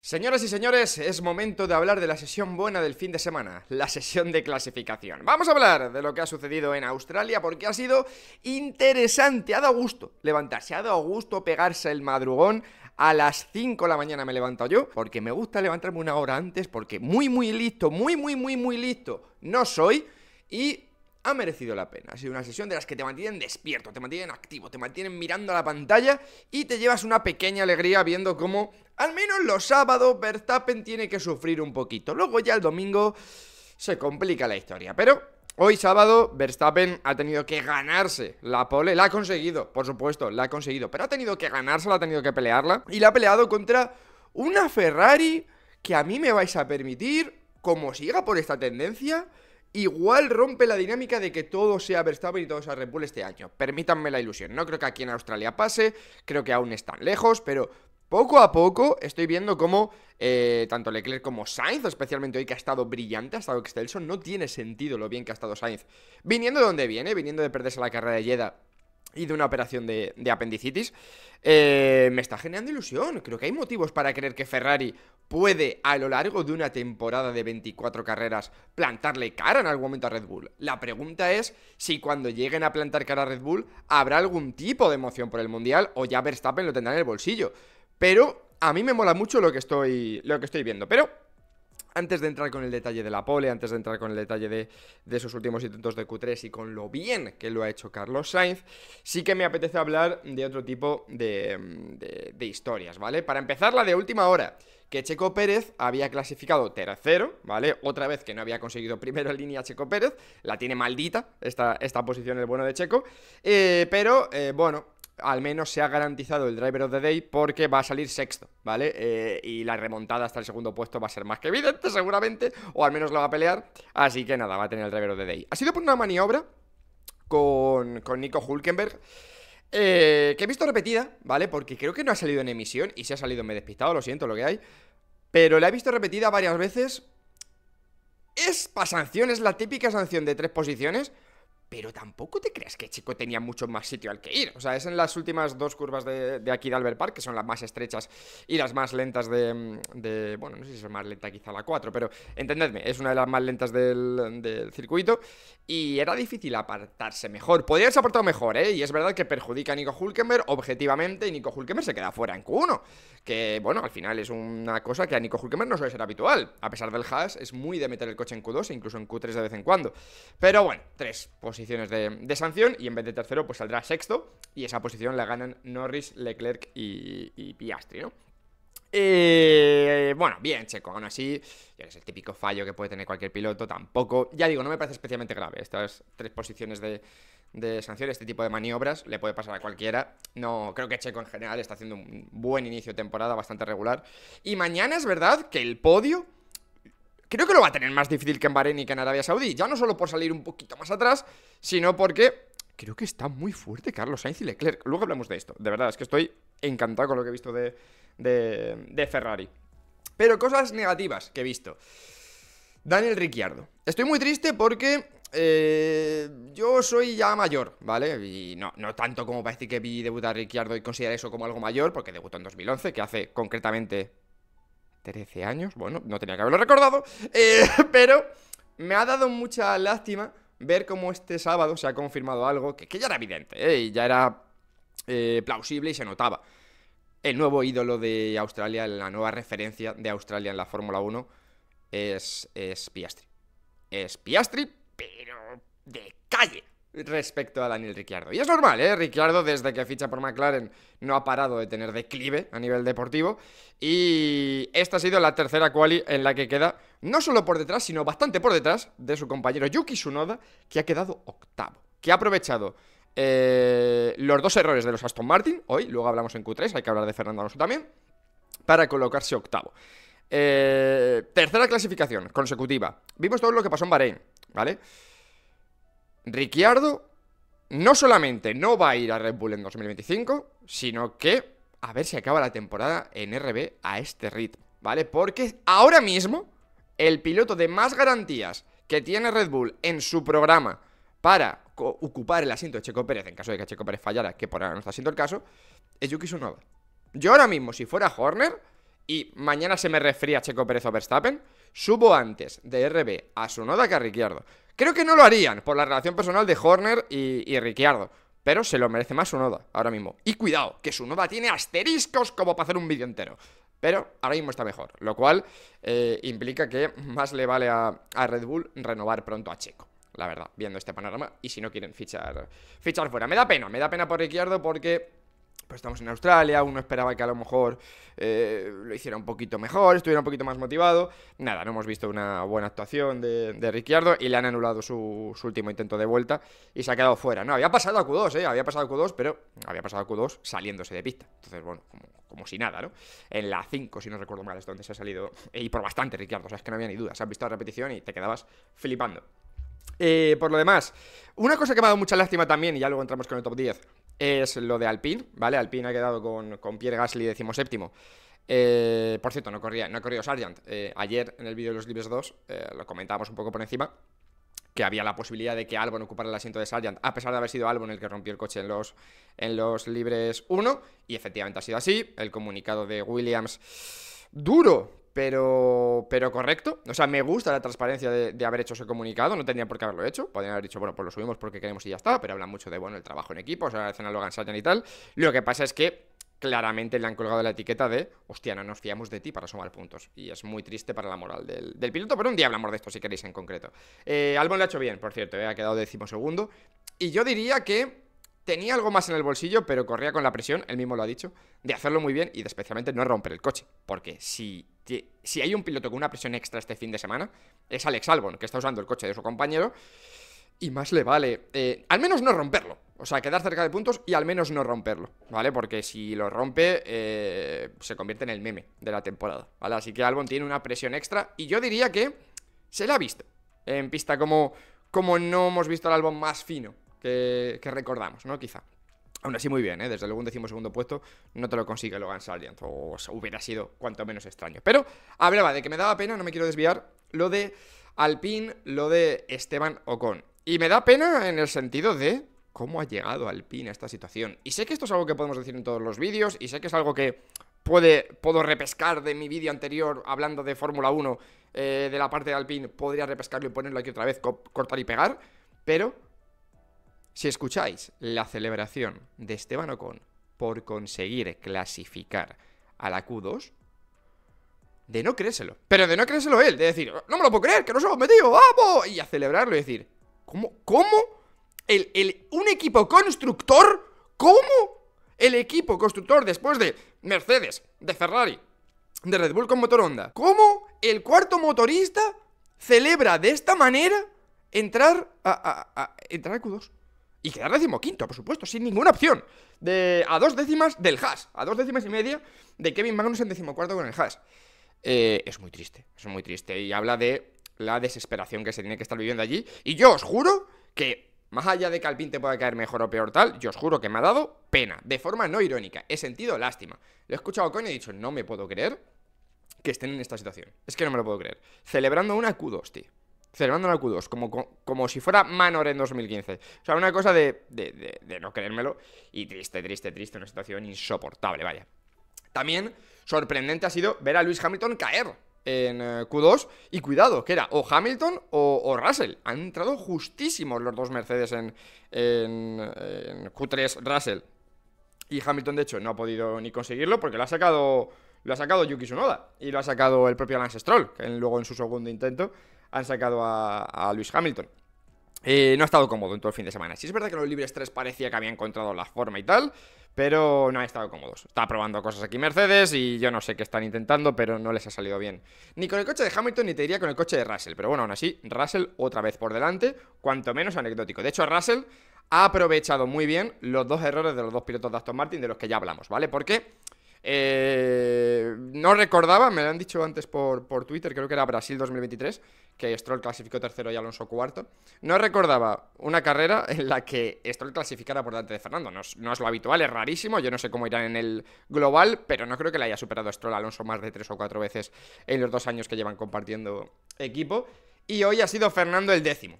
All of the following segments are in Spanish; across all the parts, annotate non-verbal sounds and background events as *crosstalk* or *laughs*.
Señoras y señores, es momento de hablar de la sesión buena del fin de semana, la sesión de clasificación. Vamos a hablar de lo que ha sucedido en Australia porque ha sido interesante, ha dado gusto levantarse, ha dado gusto pegarse el madrugón. A las 5 de la mañana me levanto yo, porque me gusta levantarme una hora antes, porque muy, muy listo, muy, muy, muy, muy listo no soy. Y ha merecido la pena. Ha sido una sesión de las que te mantienen despierto, te mantienen activo, te mantienen mirando a la pantalla y te llevas una pequeña alegría viendo cómo, al menos los sábados, Verstappen tiene que sufrir un poquito. Luego ya el domingo se complica la historia, pero... Hoy sábado Verstappen ha tenido que ganarse la pole, la ha conseguido, por supuesto, la ha conseguido, pero ha tenido que ganársela, ha tenido que pelearla y la ha peleado contra una Ferrari que a mí me vais a permitir, como siga por esta tendencia, igual rompe la dinámica de que todo sea Verstappen y todo sea Red Bull este año. Permítanme la ilusión. No creo que aquí en Australia pase, creo que aún están lejos, pero poco a poco estoy viendo cómo eh, tanto Leclerc como Sainz, especialmente hoy que ha estado brillante, ha estado excelso, no tiene sentido lo bien que ha estado Sainz. Viniendo de donde viene, viniendo de perderse la carrera de Jeddah y de una operación de, apendicitis, eh, me está generando ilusión. Creo que hay motivos para creer que Ferrari puede, a lo largo de una temporada de 24 carreras, plantarle cara en algún momento a Red Bull. La pregunta es si cuando lleguen a plantar cara a Red Bull habrá algún tipo de emoción por el Mundial o ya Verstappen lo tendrá en el bolsillo. Pero a mí me mola mucho lo que estoy, lo que estoy viendo. Pero antes de entrar con el detalle de la pole, antes de entrar con el detalle de, de esos últimos intentos de Q3 y con lo bien que lo ha hecho Carlos Sainz, sí que me apetece hablar de otro tipo de, historias, ¿vale? Para empezar, la de última hora que Checo Pérez había clasificado tercero, ¿vale? Otra vez que no había conseguido primero en línea Checo Pérez, la tiene maldita esta, esta posición el bueno de Checo, eh, pero eh, bueno, al menos se ha garantizado el Driver of the Day porque va a salir sexto, ¿vale? Eh, y la remontada hasta el segundo puesto va a ser más que evidente *laughs* seguramente, o al menos lo va a pelear, así que nada, va a tener el Driver of the Day. Ha sido por una maniobra con, con Nico Hulkenberg. Eh, que he visto repetida, ¿vale? Porque creo que no ha salido en emisión y si ha salido me he despistado, lo siento, lo que hay. Pero la he visto repetida varias veces. Es para sanción, es la típica sanción de tres posiciones pero tampoco te creas que Chico tenía mucho más sitio al que ir. O sea, es en las últimas dos curvas de, aquí de Albert Park, que son las más estrechas y las más lentas de, Bueno, no sé si es más lenta quizá la 4, pero entendedme, es una de las más lentas del, circuito y era difícil apartarse mejor. Podría haberse apartado mejor, ¿eh? Y es verdad que perjudica a Nico Hulkenberg objetivamente y Nico Hulkenberg se queda fuera en Q1. Que, bueno, al final es una cosa que a Nico Hulkenberg no suele ser habitual. A pesar del hash, es muy de meter el coche en Q2 e incluso en Q3 de vez en cuando. Pero bueno, 3, pues posiciones de, sanción y en vez de tercero pues saldrá sexto y esa posición la ganan Norris, Leclerc y, y Piastri, ¿no? Eh, bueno, bien, Checo, aún así, ya es el típico fallo que puede tener cualquier piloto, tampoco, ya digo, no me parece especialmente grave estas tres posiciones de, de sanción, este tipo de maniobras le puede pasar a cualquiera. No, creo que Checo en general está haciendo un buen inicio de temporada, bastante regular. Y mañana es verdad que el podio creo que lo va a tener más difícil que en Bahrein y que en Arabia Saudí. Ya no solo por salir un poquito más atrás, sino porque creo que está muy fuerte Carlos Sainz y Leclerc. Luego hablamos de esto. De verdad, es que estoy encantado con lo que he visto de, de, Ferrari. Pero cosas negativas que he visto. Daniel Ricciardo. Estoy muy triste porque eh, yo soy ya mayor, ¿vale? Y no, no tanto como parece que vi debutar a Ricciardo y considerar eso como algo mayor, porque debutó en 2011, que hace concretamente 13 años, bueno, no tenía que haberlo recordado, eh, *laughs* pero me ha dado mucha lástima ver cómo este sábado se ha confirmado algo que, ya era evidente, eh, y ya era eh, plausible y se notaba. El nuevo ídolo de Australia, la nueva referencia de Australia en la Fórmula 1 es, es Piastri. Es Piastri, pero de calle respecto a Daniel Ricciardo. Y es normal, ¿eh? Ricciardo, desde que ficha por McLaren, no ha parado de tener declive a nivel deportivo. Y esta ha sido la tercera quali en la que queda, no solo por detrás, sino bastante por detrás de su compañero Yuki Tsunoda, que ha quedado octavo, que ha aprovechado eh, los dos errores de los Aston Martin, hoy, luego hablamos en Q3, hay que hablar de Fernando Alonso también, para colocarse octavo. Eh, tercera clasificación consecutiva. Vimos todo lo que pasó en Bahrein, ¿vale? vale Ricciardo no solamente no va a ir a Red Bull en 2025, sino que a ver si acaba la temporada en RB a este ritmo, ¿vale? Porque ahora mismo el piloto de más garantías que tiene Red Bull en su programa para ocupar el asiento de Checo Pérez, en caso de que Checo Pérez fallara, que por ahora no está siendo el caso, es Yuki Tsunoda. Yo ahora mismo, si fuera Horner, y mañana se me a Checo Pérez o Verstappen, subo antes de RB a Tsunoda que a Ricciardo. Creo que no lo harían por la relación personal de Horner y, Ricciardo. Pero se lo merece más su noda ahora mismo. Y cuidado, que su noda tiene asteriscos como para hacer un vídeo entero. Pero ahora mismo está mejor, lo cual eh, implica que más le vale a, Red Bull renovar pronto a Checo. La verdad, viendo este panorama. Y si no quieren fichar, fichar fuera. Me da pena, me da pena por Ricciardo porque pues estamos en Australia, uno esperaba que a lo mejor eh, lo hiciera un poquito mejor, estuviera un poquito más motivado. Nada, no hemos visto una buena actuación de, de Ricciardo y le han anulado su, último intento de vuelta y se ha quedado fuera. No, había pasado a Q2, ¿eh? Había pasado a Q2, pero había pasado a Q2 saliéndose de pista. Entonces, bueno, como, si nada, ¿no? En la 5, si no recuerdo mal, es donde se ha salido, eh, y por bastante Ricciardo, o es que no había ni dudas, han visto la repetición y te quedabas flipando. Eh, por lo demás, una cosa que me ha dado mucha lástima también, y ya luego entramos con el top 10, es lo de Alpine, ¿vale? Alpine ha quedado con, Pierre Gasly, decimoséptimo. Eh, por cierto, no corría, no Sargent. Eh, ayer en el vídeo de los libres 2 eh, lo comentábamos un poco por encima que había la posibilidad de que Albon ocupara el asiento de Sargent, a pesar de haber sido Albon el que rompió el coche en los, en los libres 1, y efectivamente ha sido así. El comunicado de Williams, duro, pero, pero correcto. O sea, me gusta la transparencia de, haber hecho ese comunicado, no tendría por qué haberlo hecho. Podrían haber dicho, bueno, pues lo subimos porque queremos y ya está, pero hablan mucho de, bueno, el trabajo en equipo, o sea, hacen a Logan y tal. Lo que pasa es que claramente le han colgado la etiqueta de, hostia, no nos fiamos de ti para sumar puntos. Y es muy triste para la moral del, piloto, pero un día hablamos de esto si queréis en concreto. Eh, Albon lo ha hecho bien, por cierto, eh, ha quedado decimosegundo. Y yo diría que tenía algo más en el bolsillo, pero corría con la presión, él mismo lo ha dicho, de hacerlo muy bien y de especialmente no romper el coche. Porque si, si hay un piloto con una presión extra este fin de semana, es Alex Albon, que está usando el coche de su compañero, y más le vale, eh, al menos no romperlo. O sea, quedar cerca de puntos y al menos no romperlo, ¿vale? Porque si lo rompe, eh, se convierte en el meme de la temporada, ¿vale? Así que Albon tiene una presión extra y yo diría que se la ha visto en pista como, como no hemos visto al Albon más fino que, recordamos, ¿no? Quizá. Aún así, muy bien, ¿eh? desde luego un decimosegundo puesto no te lo consigue Logan Sargent, o, hubiera sido cuanto menos extraño. Pero hablaba de que me daba pena, no me quiero desviar, lo de Alpine, lo de Esteban Ocon. Y me da pena en el sentido de cómo ha llegado Alpine a esta situación. Y sé que esto es algo que podemos decir en todos los vídeos, y sé que es algo que puede, puedo repescar de mi vídeo anterior hablando de Fórmula 1, eh, de la parte de Alpine, podría repescarlo y ponerlo aquí otra vez, cortar y pegar, pero si escucháis la celebración de Esteban Ocon por conseguir clasificar a la Q2, de no creérselo, pero de no creérselo él, de decir, no me lo puedo creer, que nos hemos metido, vamos, y a celebrarlo y decir, ¿cómo? ¿Cómo? El, un equipo constructor, ¿cómo? El equipo constructor después de Mercedes, de Ferrari, de Red Bull con motor Honda, ¿cómo el cuarto motorista celebra de esta manera entrar a, a entrar a Q2? y quedar decimoquinto, por supuesto, sin ninguna opción. De, a dos décimas del hash a dos décimas y media de Kevin Magnus en decimocuarto con el hash. Eh, es muy triste, es muy triste. Y habla de la desesperación que se tiene que estar viviendo allí. Y yo os juro que, más allá de que Alpín te pueda caer mejor o peor tal, yo os juro que me ha dado pena, de forma no irónica. He sentido lástima. Lo he escuchado con y he dicho, no me puedo creer que estén en esta situación. Es que no me lo puedo creer. Celebrando una Q2, tío celebrando la Q2, como, si fuera Manor en 2015. O sea, una cosa de, de, no creérmelo y triste, triste, triste, una situación insoportable, vaya. También sorprendente ha sido ver a Luis Hamilton caer en eh, Q2 y cuidado, que era o Hamilton o, Russell. Han entrado justísimos los dos Mercedes en, en, Q3 Russell. Y Hamilton, de hecho, no ha podido ni conseguirlo porque lo ha sacado, lo ha sacado Yuki Tsunoda y lo ha sacado el propio Lance Stroll, que luego en su segundo intento han sacado a, a Luis Hamilton. Eh, no ha estado cómodo en todo el fin de semana. Sí es verdad que los libres 3 parecía que había encontrado la forma y tal, pero no ha estado cómodo Está probando cosas aquí Mercedes y yo no sé qué están intentando, pero no les ha salido bien. Ni con el coche de Hamilton ni te diría con el coche de Russell, pero bueno, aún así, Russell otra vez por delante, cuanto menos anecdótico. De hecho, Russell ha aprovechado muy bien los dos errores de los dos pilotos de Aston Martin de los que ya hablamos, ¿vale? Porque eh, no recordaba, me lo han dicho antes por, Twitter, creo que era Brasil 2023, que Stroll clasificó tercero y Alonso cuarto. No recordaba una carrera en la que Stroll clasificara por delante de Fernando. No es, lo habitual, es rarísimo. Yo no sé cómo irán en el global, pero no creo que le haya superado Stroll Alonso más de tres o cuatro veces en los dos años que llevan compartiendo equipo. Y hoy ha sido Fernando el décimo.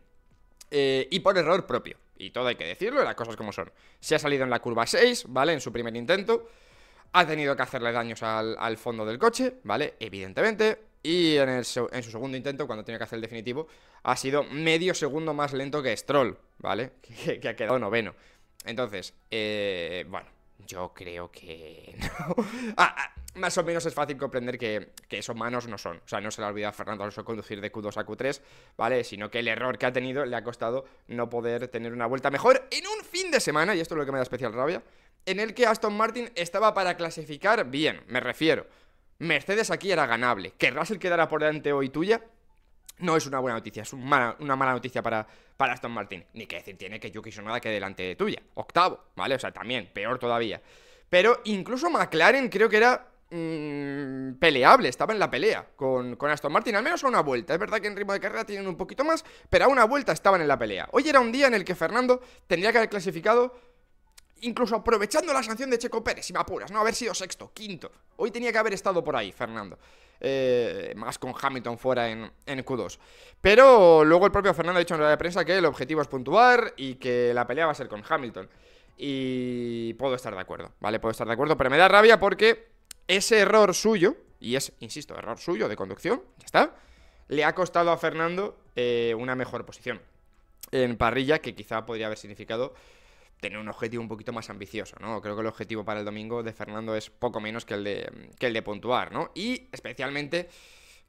Eh, y por error propio. Y todo hay que decirlo, las cosas como son. Se ha salido en la curva 6, ¿vale? En su primer intento ha tenido que hacerle daños al, fondo del coche, ¿vale? Evidentemente, y en, su segundo intento, cuando tiene que hacer el definitivo, ha sido medio segundo más lento que Stroll, ¿vale? *laughs* Que, ha quedado noveno. Entonces, eh, bueno, yo creo que *laughs* no. Ah, ah, más o menos es fácil comprender que, esos manos no son. O sea, no se le ha olvidado a Fernando Alonso conducir de Q2 a Q3, ¿vale? Sino que el error que ha tenido le ha costado no poder tener una vuelta mejor en un fin de semana, y esto es lo que me da especial rabia, en el que Aston Martin estaba para clasificar bien, me refiero. Mercedes aquí era ganable. Que Russell quedara por delante hoy tuya no es una buena noticia, es una mala noticia para, para Aston Martin. Ni que decir tiene que Yuki nada que delante de tuya. Octavo, ¿vale? O sea, también, peor todavía. Pero incluso McLaren creo que era mm, peleable, estaba en la pelea con, con, Aston Martin, al menos a una vuelta. Es verdad que en ritmo de carrera tienen un poquito más, pero a una vuelta estaban en la pelea. Hoy era un día en el que Fernando tendría que haber clasificado incluso aprovechando la sanción de Checo Pérez, si me apuras, ¿no? Haber sido sexto, quinto. Hoy tenía que haber estado por ahí, Fernando. Eh, más con Hamilton fuera en, Q2. Pero luego el propio Fernando ha dicho en la prensa que el objetivo es puntuar y que la pelea va a ser con Hamilton. Y puedo estar de acuerdo, ¿vale? Puedo estar de acuerdo, pero me da rabia porque ese error suyo, y es, insisto, error suyo de conducción, ya está, le ha costado a Fernando eh, una mejor posición en parrilla que quizá podría haber significado tener un objetivo un poquito más ambicioso, ¿no? Creo que el objetivo para el domingo de Fernando es poco menos que el de, que el de puntuar, ¿no? Y especialmente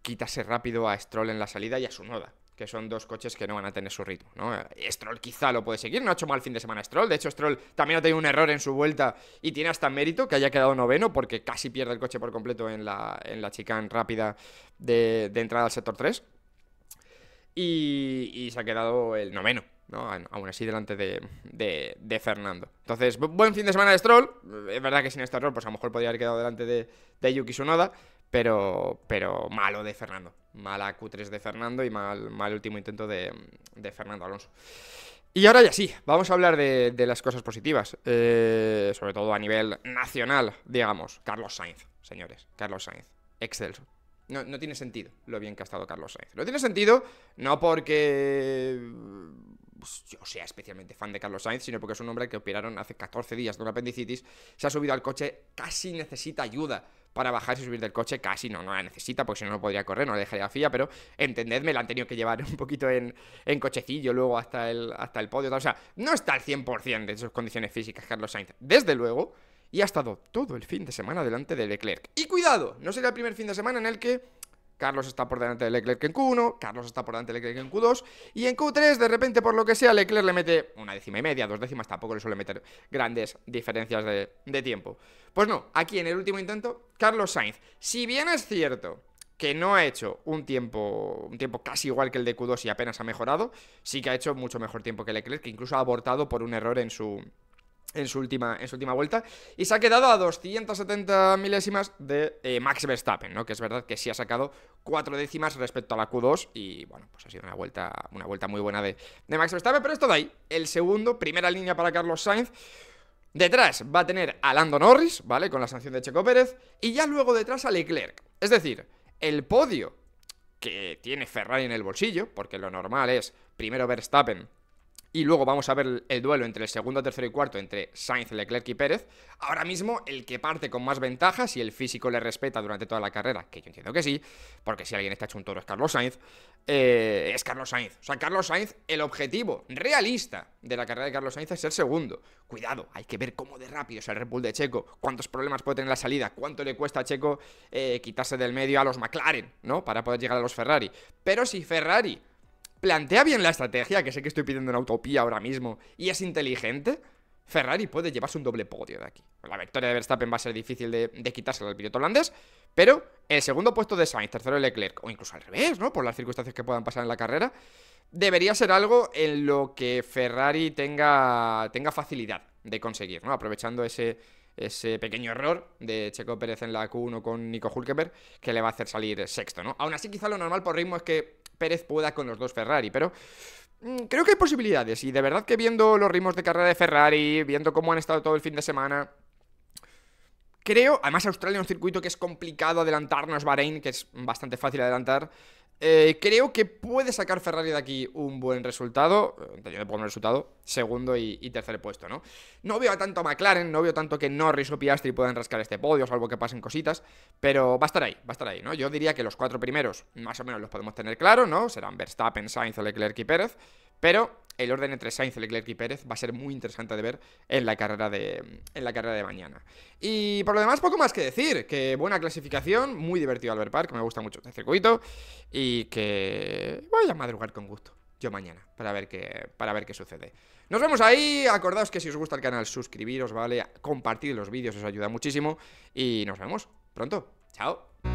quítase rápido a Stroll en la salida y a su noda que son dos coches que no van a tener su ritmo, ¿no? Stroll quizá lo puede seguir, no ha hecho mal fin de semana Stroll, de hecho Stroll también ha tenido un error en su vuelta y tiene hasta mérito que haya quedado noveno porque casi pierde el coche por completo en la, en la chicane rápida de, entrada al sector 3 y se ha quedado el noveno, Aún así delante de, Fernando. Entonces, buen fin de semana de Stroll. Es verdad que sin este error, pues a lo mejor podría haber quedado delante de, de Yuki Tsunoda, pero, pero malo de Fernando. Mala Q3 de Fernando y mal, mal último intento de, Fernando Alonso. Y ahora ya sí, vamos a hablar de, las cosas positivas, eh, sobre todo a nivel nacional, digamos. Carlos Sainz, señores, Carlos Sainz, excelso. No, no tiene sentido lo bien que ha estado Carlos Sainz. No tiene sentido, no porque pues, yo sea especialmente fan de Carlos Sainz, sino porque es un hombre que operaron hace 14 días de una apendicitis, se ha subido al coche, casi necesita ayuda para bajar y subir del coche, casi no, no la necesita, porque si no, no podría correr, no la dejaría fía FIA, pero entendedme, la han tenido que llevar un poquito en, en cochecillo luego hasta el, hasta el podio, o sea, no está al 100% de sus condiciones físicas Carlos Sainz, desde luego, y ha estado todo el fin de semana delante de Leclerc. Y cuidado, no será el primer fin de semana en el que Carlos está por delante de Leclerc en Q1, Carlos está por delante de Leclerc en Q2, y en Q3, de repente, por lo que sea, Leclerc le mete una décima y media, dos décimas, tampoco le suele meter grandes diferencias de, tiempo. Pues no, aquí en el último intento, Carlos Sainz, si bien es cierto que no ha hecho un tiempo, un tiempo casi igual que el de Q2 y apenas ha mejorado, sí que ha hecho mucho mejor tiempo que Leclerc, que incluso ha abortado por un error en su, en su última, en su última vuelta. Y se ha quedado a 270 milésimas de eh, Max Verstappen, ¿no? Que es verdad que sí ha sacado cuatro décimas respecto a la Q2. Y bueno, pues ha sido una vuelta, una vuelta muy buena de, de Max Verstappen. Pero esto de ahí. El segundo, primera línea para Carlos Sainz. Detrás va a tener a Lando Norris, ¿vale? Con la sanción de Checo Pérez. Y ya luego detrás a Leclerc. Es decir, el podio que tiene Ferrari en el bolsillo, porque lo normal es primero Verstappen, y luego vamos a ver el duelo entre el segundo, tercero y cuarto entre Sainz, Leclerc y Pérez. Ahora mismo el que parte con más ventajas y el físico le respeta durante toda la carrera, que yo entiendo que sí, porque si alguien está hecho un toro es Carlos Sainz, eh, es Carlos Sainz. O sea, Carlos Sainz, el objetivo realista de la carrera de Carlos Sainz es ser segundo. Cuidado, hay que ver cómo de rápido es el Red Bull de Checo, cuántos problemas puede tener la salida, cuánto le cuesta a Checo eh, quitarse del medio a los McLaren, ¿no? Para poder llegar a los Ferrari. Pero si Ferrari plantea bien la estrategia, que sé que estoy pidiendo una utopía ahora mismo, y es inteligente, Ferrari puede llevarse un doble podio de aquí. La victoria de Verstappen va a ser difícil de, de quitarse al piloto holandés, pero el segundo puesto de Sainz, tercero Leclerc, o incluso al revés, ¿no? Por las circunstancias que puedan pasar en la carrera, debería ser algo en lo que Ferrari tenga, tenga facilidad de conseguir, ¿no? Aprovechando ese, ese pequeño error de Checo Pérez en la Q1 con Nico Hulkeberg, que le va a hacer salir sexto, ¿no? Aún así, quizá lo normal por ritmo es que Pérez pueda con los dos Ferrari, pero... Mm, creo que hay posibilidades y de verdad que viendo los ritmos de carrera de Ferrari, viendo cómo han estado todo el fin de semana, creo, además Australia es un circuito que es complicado adelantarnos, Bahrein, que es bastante fácil adelantar, eh, creo que puede sacar Ferrari de aquí un buen resultado, le pongo un resultado, segundo y, tercer puesto, ¿no? No veo tanto a McLaren, no veo tanto que Norris o Piastri puedan rascar este podio, salvo que pasen cositas, pero va a estar ahí, va a estar ahí, ¿no? Yo diría que los cuatro primeros más o menos los podemos tener claros, ¿no? Serán Verstappen, Sainz, Leclerc y Pérez, pero el orden entre Sainz, Leclerc y Pérez va a ser muy interesante de ver en la carrera de, en la carrera de mañana. Y por lo demás, poco más que decir, que buena clasificación, muy divertido Albert Park, que me gusta mucho este circuito, y que voy a madrugar con gusto. Yo mañana, para ver qué, para ver qué sucede. Nos vemos ahí, acordaos que si os gusta el canal, suscribiros, ¿vale? Compartir los vídeos, os ayuda muchísimo, y nos vemos pronto. Chao.